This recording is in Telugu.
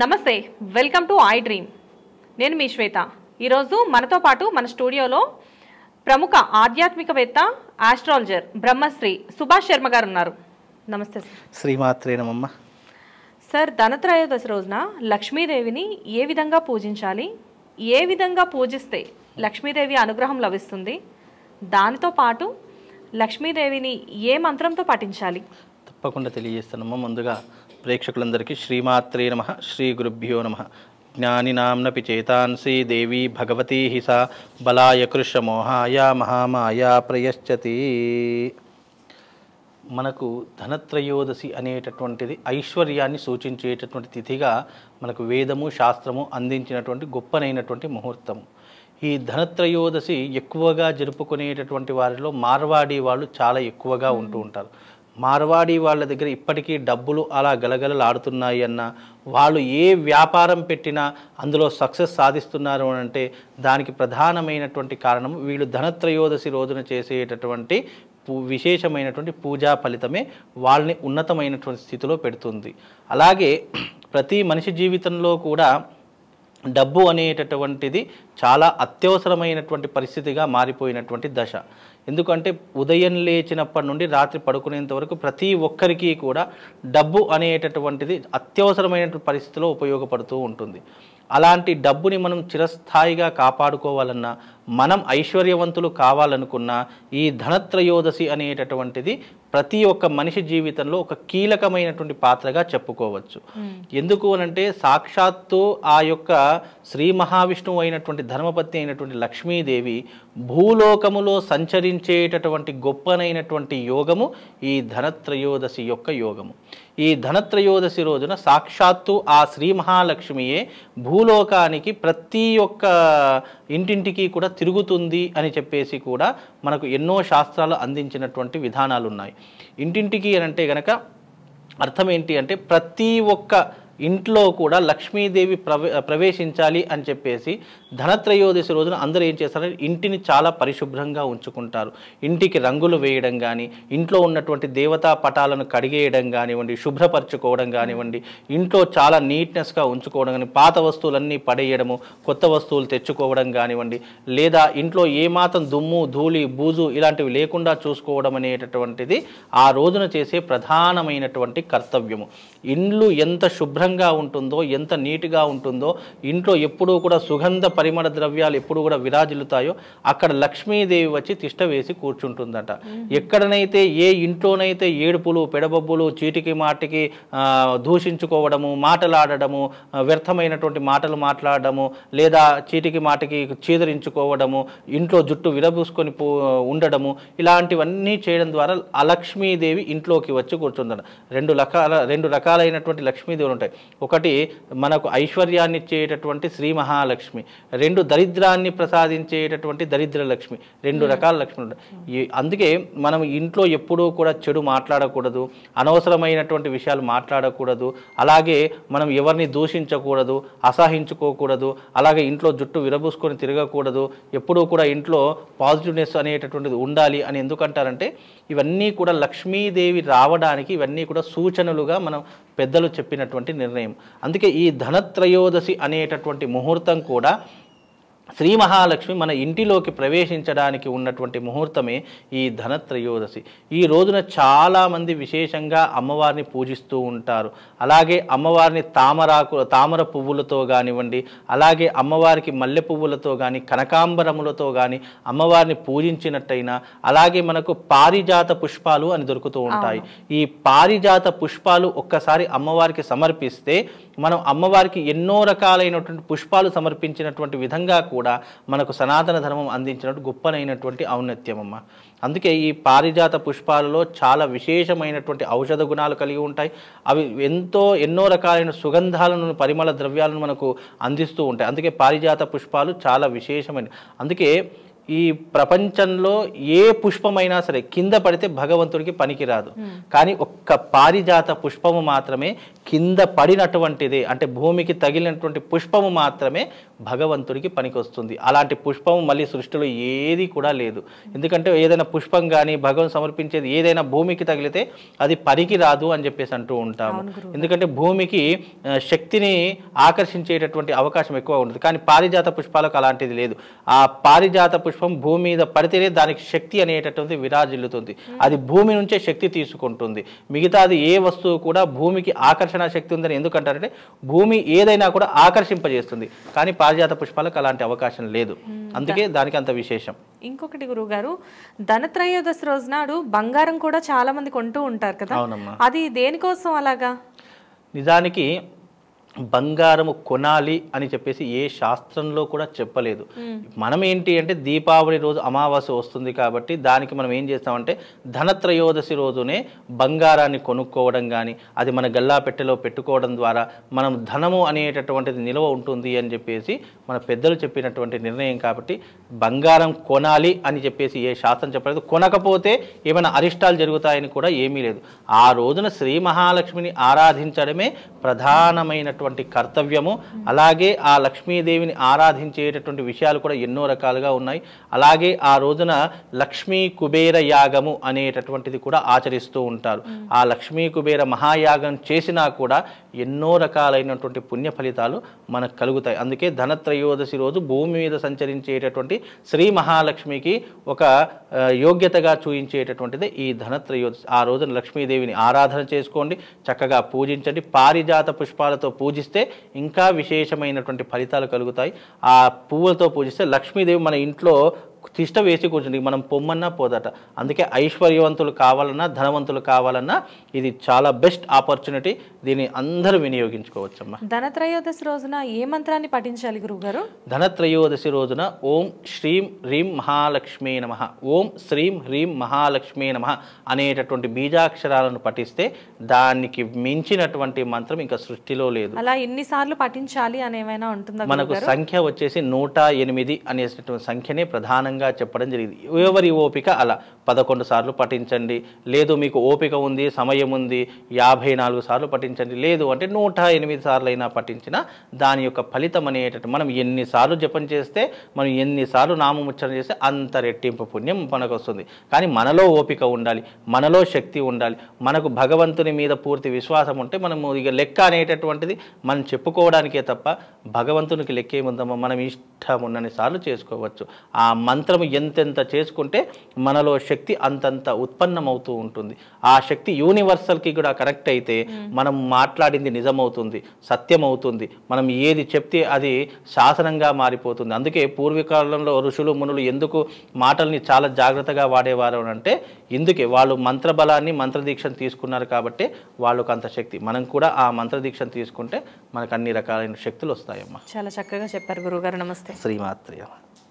నమస్తే వెల్కమ్ టు ఐ డ్రీమ్ నేను మీ శ్వేత ఈరోజు మనతో పాటు మన స్టూడియోలో ప్రముఖ ఆధ్యాత్మికవేత్త ఆస్ట్రాలజర్ బ్రహ్మశ్రీ సుభాష్ శర్మ గారు ఉన్నారు నమస్తే శ్రీమాత్రే నమమ్మ సార్ ధనత్రయోదశి రోజున లక్ష్మీదేవిని ఏ విధంగా పూజించాలి ఏ విధంగా పూజిస్తే లక్ష్మీదేవి అనుగ్రహం లభిస్తుంది దానితో పాటు లక్ష్మీదేవిని ఏ మంత్రంతో పఠించాలి తప్పకుండా తెలియజేస్తానమ్మా ముందుగా ప్రేక్షకులందరికీ శ్రీమాత్రే నమ శ్రీ గురుభ్యో నమ జ్ఞానినాంనపి చేతాంసి దేవీ భగవతీ హి సా బలాయ మోహాయ మహామాయా ప్రయశ్చతి మనకు ధనత్రయోదశి అనేటటువంటిది ఐశ్వర్యాన్ని సూచించేటటువంటి తిథిగా మనకు వేదము శాస్త్రము అందించినటువంటి గొప్పనైనటువంటి ముహూర్తం ఈ ధనత్రయోదశి ఎక్కువగా జరుపుకునేటటువంటి వారిలో మార్వాడీ వాళ్ళు చాలా ఎక్కువగా ఉంటూ ఉంటారు మార్వాడి వాళ్ళ దగ్గర ఇప్పటికీ డబ్బులు అలా గలగలలాడుతున్నాయి అన్న వాళ్ళు ఏ వ్యాపారం పెట్టినా అందులో సక్సెస్ సాధిస్తున్నారు అని అంటే దానికి ప్రధానమైనటువంటి కారణం వీళ్ళు ధనత్రయోదశి రోజున చేసేటటువంటి విశేషమైనటువంటి పూజా ఫలితమే వాళ్ళని ఉన్నతమైనటువంటి స్థితిలో పెడుతుంది అలాగే ప్రతి మనిషి జీవితంలో కూడా డబ్బు అనేటటువంటిది చాలా అత్యవసరమైనటువంటి పరిస్థితిగా మారిపోయినటువంటి దశ ఎందుకంటే ఉదయం లేచినప్పటి నుండి రాత్రి పడుకునేంత వరకు ప్రతి ఒక్కరికి కూడా డబ్బు అనేటటువంటిది అత్యవసరమైన పరిస్థితిలో ఉపయోగపడుతూ ఉంటుంది అలాంటి డబ్బుని మనం చిరస్థాయిగా కాపాడుకోవాలన్నా మనం ఐశ్వర్యవంతులు కావాలనుకున్నా ఈ ధనత్రయోదశి అనేటటువంటిది ప్రతి ఒక్క మనిషి జీవితంలో ఒక కీలకమైనటువంటి పాత్రగా చెప్పుకోవచ్చు hmm. ఎందుకు అనంటే సాక్షాత్తు ఆ యొక్క శ్రీ మహావిష్ణువు అయినటువంటి ధర్మపత్ని అయినటువంటి లక్ష్మీదేవి భూలోకములో సంచరించేటటువంటి గొప్పనైనటువంటి యోగము ఈ ధనత్రయోదశి యొక్క యోగము ఈ ధనత్రయోదశి రోజున సాక్షాత్తు ఆ శ్రీ మహాలక్ష్మియే భూలోకానికి ప్రతి ఒక్క ఇంటింటికి కూడా తిరుగుతుంది అని చెప్పేసి కూడా మనకు ఎన్నో శాస్త్రాలు అందించినటువంటి విధానాలు ఉన్నాయి ఇంటింటికి అని అంటే గనక అర్థం ఏంటి అంటే ప్రతి ఒక్క ఇంట్లో కూడా లక్ష్మీదేవి ప్రవే ప్రవేశించాలి అని చెప్పేసి ధనత్రయోదశి రోజున అందరూ ఏం చేస్తారంటే ఇంటిని చాలా పరిశుభ్రంగా ఉంచుకుంటారు ఇంటికి రంగులు వేయడం కానీ ఇంట్లో ఉన్నటువంటి దేవతా పటాలను కడిగేయడం కానివ్వండి శుభ్రపరచుకోవడం కానివ్వండి ఇంట్లో చాలా నీట్నెస్గా ఉంచుకోవడం కానీ పాత వస్తువులన్నీ పడేయడము కొత్త వస్తువులు తెచ్చుకోవడం కానివ్వండి లేదా ఇంట్లో ఏమాత్రం దుమ్ము ధూళి బూజు ఇలాంటివి లేకుండా చూసుకోవడం అనేటటువంటిది ఆ రోజున చేసే ప్రధానమైనటువంటి కర్తవ్యము ఇండ్లు ఎంత శుభ్ర శుభ్రంగా ఉంటుందో ఎంత నీట్గా ఉంటుందో ఇంట్లో ఎప్పుడూ కూడా సుగంధ పరిమళ ద్రవ్యాలు ఎప్పుడు కూడా విరాజిల్లుతాయో అక్కడ లక్ష్మీదేవి వచ్చి తిష్ట వేసి కూర్చుంటుందట ఎక్కడనైతే ఏ ఇంట్లోనైతే ఏడుపులు పెడబబ్బులు చీటికి మాటికి దూషించుకోవడము మాటలాడడము వ్యర్థమైనటువంటి మాటలు మాట్లాడడము లేదా చీటికి మాటికి చీదరించుకోవడము ఇంట్లో జుట్టు విరబూసుకొని పో ఉండడము ఇలాంటివన్నీ చేయడం ద్వారా ఆ లక్ష్మీదేవి ఇంట్లోకి వచ్చి కూర్చుందట రెండు రకాల రెండు రకాలైనటువంటి లక్ష్మీదేవులు ఉంటాయి ఒకటి మనకు ఐశ్వర్యాన్ని ఇచ్చేటటువంటి శ్రీ మహాలక్ష్మి రెండు దరిద్రాన్ని ప్రసాదించేటటువంటి దరిద్ర లక్ష్మి రెండు రకాల లక్ష్మి అందుకే మనం ఇంట్లో ఎప్పుడూ కూడా చెడు మాట్లాడకూడదు అనవసరమైనటువంటి విషయాలు మాట్లాడకూడదు అలాగే మనం ఎవరిని దూషించకూడదు అసహించుకోకూడదు అలాగే ఇంట్లో జుట్టు విరబూసుకొని తిరగకూడదు ఎప్పుడూ కూడా ఇంట్లో పాజిటివ్నెస్ అనేటటువంటిది ఉండాలి అని ఎందుకంటారంటే ఇవన్నీ కూడా లక్ష్మీదేవి రావడానికి ఇవన్నీ కూడా సూచనలుగా మనం పెద్దలు చెప్పినటువంటి నిర్ణయం అందుకే ఈ ధనత్రయోదశి అనేటటువంటి ముహూర్తం కూడా శ్రీ మహాలక్ష్మి మన ఇంటిలోకి ప్రవేశించడానికి ఉన్నటువంటి ముహూర్తమే ఈ ధనత్రయోదశి ఈ రోజున చాలామంది విశేషంగా అమ్మవారిని పూజిస్తూ ఉంటారు అలాగే అమ్మవారిని తామరాకు తామర పువ్వులతో కానివ్వండి అలాగే అమ్మవారికి మల్లె పువ్వులతో కానీ కనకాంబరములతో కానీ అమ్మవారిని పూజించినట్టయినా అలాగే మనకు పారిజాత పుష్పాలు అని దొరుకుతూ ఉంటాయి ఈ పారిజాత పుష్పాలు ఒక్కసారి అమ్మవారికి సమర్పిస్తే మనం అమ్మవారికి ఎన్నో రకాలైనటువంటి పుష్పాలు సమర్పించినటువంటి విధంగా కూడా మనకు సనాతన ధర్మం అందించినట్టు గొప్పనైనటువంటి ఔన్నత్యం అమ్మ అందుకే ఈ పారిజాత పుష్పాలలో చాలా విశేషమైనటువంటి ఔషధ గుణాలు కలిగి ఉంటాయి అవి ఎంతో ఎన్నో రకాలైన సుగంధాలను పరిమళ ద్రవ్యాలను మనకు అందిస్తూ ఉంటాయి అందుకే పారిజాత పుష్పాలు చాలా విశేషమైన అందుకే ఈ ప్రపంచంలో ఏ పుష్పమైనా సరే కింద పడితే భగవంతుడికి పనికిరాదు కానీ ఒక్క పారిజాత పుష్పము మాత్రమే కింద పడినటువంటిది అంటే భూమికి తగిలినటువంటి పుష్పము మాత్రమే భగవంతుడికి పనికొస్తుంది అలాంటి పుష్పము మళ్ళీ సృష్టిలో ఏది కూడా లేదు ఎందుకంటే ఏదైనా పుష్పం కానీ భగవం సమర్పించేది ఏదైనా భూమికి తగిలితే అది పనికి రాదు అని చెప్పేసి అంటూ ఉంటాము ఎందుకంటే భూమికి శక్తిని ఆకర్షించేటటువంటి అవకాశం ఎక్కువ ఉంటుంది కానీ పారిజాత పుష్పాలకు అలాంటిది లేదు ఆ పారిజాత పుష్పం భూమి మీద పడితేనే దానికి శక్తి అనేటటువంటి విరాజిల్లుతుంది అది భూమి నుంచే శక్తి తీసుకుంటుంది మిగతాది ఏ వస్తువు కూడా భూమికి ఆకర్షణ ఆకర్షణ శక్తి ఉందని ఎందుకంటారంటే భూమి ఏదైనా కూడా ఆకర్షింపజేస్తుంది కానీ పారిజాత పుష్పాలకు అలాంటి అవకాశం లేదు అందుకే దానికి అంత విశేషం ఇంకొకటి గురువుగారు ధనత్రయోదశ రోజునాడు బంగారం కూడా చాలా మంది కొంటూ ఉంటారు కదా అది దేనికోసం అలాగా నిజానికి బంగారము కొనాలి అని చెప్పేసి ఏ శాస్త్రంలో కూడా చెప్పలేదు మనం ఏంటి అంటే దీపావళి రోజు అమావాస్య వస్తుంది కాబట్టి దానికి మనం ఏం చేస్తామంటే ధనత్రయోదశి రోజునే బంగారాన్ని కొనుక్కోవడం కానీ అది మన గల్లా పెట్టెలో పెట్టుకోవడం ద్వారా మనం ధనము అనేటటువంటిది నిల్వ ఉంటుంది అని చెప్పేసి మన పెద్దలు చెప్పినటువంటి నిర్ణయం కాబట్టి బంగారం కొనాలి అని చెప్పేసి ఏ శాస్త్రం చెప్పలేదు కొనకపోతే ఏమైనా అరిష్టాలు జరుగుతాయని కూడా ఏమీ లేదు ఆ రోజున శ్రీ మహాలక్ష్మిని ఆరాధించడమే ప్రధానమైనటువంటి ఉన్నటువంటి కర్తవ్యము అలాగే ఆ లక్ష్మీదేవిని ఆరాధించేటటువంటి విషయాలు కూడా ఎన్నో రకాలుగా ఉన్నాయి అలాగే ఆ రోజున లక్ష్మీ కుబేర యాగము అనేటటువంటిది కూడా ఆచరిస్తూ ఉంటారు ఆ లక్ష్మీ కుబేర మహాయాగం చేసినా కూడా ఎన్నో రకాలైనటువంటి పుణ్య ఫలితాలు మనకు కలుగుతాయి అందుకే ధనత్రయోదశి రోజు భూమి మీద సంచరించేటటువంటి శ్రీ మహాలక్ష్మికి ఒక యోగ్యతగా చూయించేటటువంటిది ఈ ధనత్రయోదశి ఆ రోజున లక్ష్మీదేవిని ఆరాధన చేసుకోండి చక్కగా పూజించండి పారిజాత పుష్పాలతో పూజిస్తే ఇంకా విశేషమైనటువంటి ఫలితాలు కలుగుతాయి ఆ పువ్వులతో పూజిస్తే లక్ష్మీదేవి మన ఇంట్లో తిష్ట వేసి కూర్చుంది మనం పొమ్మన్నా పోదట అందుకే ఐశ్వర్యవంతులు కావాలన్నా ధనవంతులు కావాలన్నా ఇది చాలా బెస్ట్ ఆపర్చునిటీ దీన్ని అందరూ వినియోగించుకోవచ్చమ్మా ధనత్రయోదశి రోజున ఏ మంత్రాన్ని పఠించాలి గురువుగారు ధనత్రయోదశి రోజున ఓం శ్రీం హ్రీం మహాలక్ష్మీ నమ ఓం శ్రీం హ్రీం మహాలక్ష్మీ నమ అనేటటువంటి బీజాక్షరాలను పఠిస్తే దానికి మించినటువంటి మంత్రం ఇంకా సృష్టిలో లేదు అలా ఎన్నిసార్లు పఠించాలి అని ఏమైనా ఉంటుందా మనకు సంఖ్య వచ్చేసి నూట ఎనిమిది అనేటువంటి సంఖ్యనే ప్రధానంగా వివరంగా చెప్పడం జరిగింది ఎవరి ఓపిక అలా పదకొండు సార్లు పఠించండి లేదు మీకు ఓపిక ఉంది సమయం ఉంది యాభై నాలుగు సార్లు పఠించండి లేదు అంటే నూట ఎనిమిది సార్లు అయినా పఠించినా దాని యొక్క ఫలితం అనేటట్టు మనం ఎన్నిసార్లు జపం చేస్తే మనం ఎన్నిసార్లు నామముచ్చరణ చేస్తే అంత రెట్టింపు పుణ్యం మనకు వస్తుంది కానీ మనలో ఓపిక ఉండాలి మనలో శక్తి ఉండాలి మనకు భగవంతుని మీద పూర్తి విశ్వాసం ఉంటే మనము ఇక లెక్క అనేటటువంటిది మనం చెప్పుకోవడానికే తప్ప భగవంతునికి లెక్కేముందమ్మా మనం ఇష్టం ఉన్నన్ని సార్లు చేసుకోవచ్చు ఆ మంత్ మంత్రం ఎంతెంత చేసుకుంటే మనలో శక్తి అంతంత ఉత్పన్నమవుతూ ఉంటుంది ఆ శక్తి యూనివర్సల్కి కూడా కనెక్ట్ అయితే మనం మాట్లాడింది నిజమవుతుంది సత్యమవుతుంది మనం ఏది చెప్తే అది శాసనంగా మారిపోతుంది అందుకే పూర్వకాలంలో ఋషులు మునులు ఎందుకు మాటల్ని చాలా జాగ్రత్తగా వాడేవారు అంటే ఇందుకే వాళ్ళు మంత్రబలాన్ని మంత్రదీక్షను తీసుకున్నారు కాబట్టి వాళ్ళకు అంత శక్తి మనం కూడా ఆ మంత్రదీక్షను తీసుకుంటే మనకు అన్ని రకాలైన శక్తులు వస్తాయమ్మా చాలా చక్కగా చెప్పారు గురువుగారు నమస్తే శ్రీమాత్రి